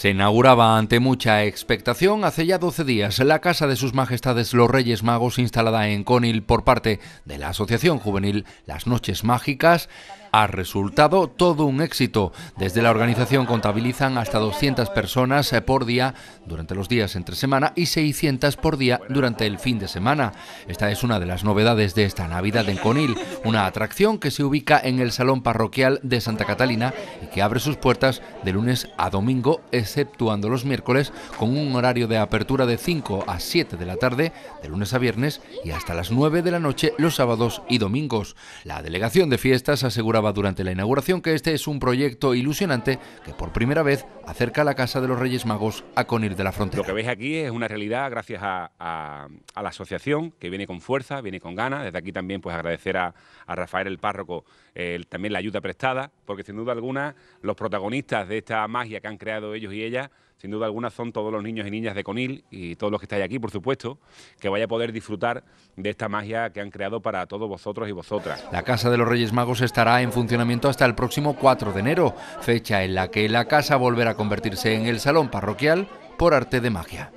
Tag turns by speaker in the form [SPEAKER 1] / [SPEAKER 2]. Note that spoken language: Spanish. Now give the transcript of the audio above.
[SPEAKER 1] Se inauguraba ante mucha expectación hace ya 12 días la Casa de Sus Majestades los Reyes Magos instalada en Conil por parte de la Asociación Juvenil Las Noches Mágicas ha resultado todo un éxito. Desde la organización contabilizan hasta 200 personas eh, por día durante los días entre semana y 600 por día durante el fin de semana. Esta es una de las novedades de esta Navidad en Conil, una atracción que se ubica en el Salón Parroquial de Santa Catalina y que abre sus puertas de lunes a domingo, exceptuando los miércoles, con un horario de apertura de 5 a 7 de la tarde, de lunes a viernes y hasta las 9 de la noche los sábados y domingos. La delegación de fiestas asegura durante la inauguración que este es un proyecto ilusionante que por primera vez acerca la Casa de los Reyes Magos a Conil de la Frontera. Lo que veis
[SPEAKER 2] aquí es una realidad gracias a, a, la asociación que viene con fuerza, viene con ganas. Desde aquí también pues agradecer a, Rafael el párroco también la ayuda prestada, porque sin duda alguna los protagonistas de esta magia que han creado ellos y ellas sin duda alguna son todos los niños y niñas de Conil y todos los que estáis aquí, por supuesto, que vaya a poder disfrutar de esta magia que han creado para todos vosotros y vosotras.
[SPEAKER 1] La Casa de los Reyes Magos estará en funcionamiento hasta el próximo 4 de enero, fecha en la que la casa volverá a convertirse en el salón parroquial por arte de magia.